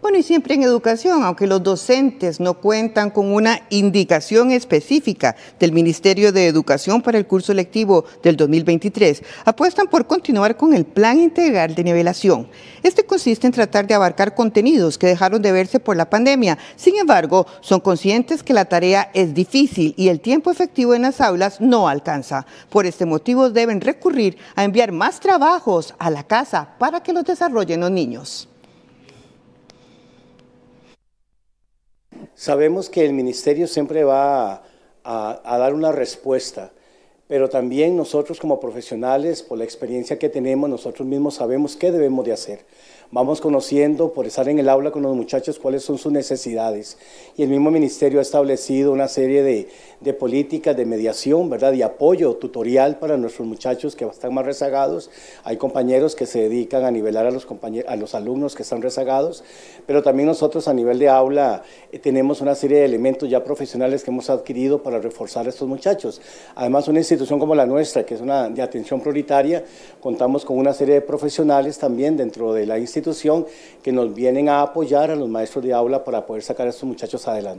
Bueno, y siempre en educación, aunque los docentes no cuentan con una indicación específica del Ministerio de Educación para el curso lectivo del 2023, apuestan por continuar con el plan integral de nivelación. Este consiste en tratar de abarcar contenidos que dejaron de verse por la pandemia. Sin embargo, son conscientes que la tarea es difícil y el tiempo efectivo en las aulas no alcanza. Por este motivo, deben recurrir a enviar más trabajos a la casa para que los desarrollen los niños. Sabemos que el ministerio siempre va a, dar una respuesta pero también nosotros como profesionales, por la experiencia que tenemos, nosotros mismos sabemos qué debemos de hacer. Vamos conociendo, por estar en el aula con los muchachos, cuáles son sus necesidades. Y el mismo ministerio ha establecido una serie de, de políticas de mediación, ¿verdad? Y apoyo tutorial para nuestros muchachos que están más rezagados. Hay compañeros que se dedican a nivelar a los, a los alumnos que están rezagados, pero también nosotros a nivel de aula eh, tenemos una serie de elementos ya profesionales que hemos adquirido para reforzar a estos muchachos. Además, una institución como la nuestra, que es una de atención prioritaria, contamos con una serie de profesionales también dentro de la institución que nos vienen a apoyar a los maestros de aula para poder sacar a estos muchachos adelante.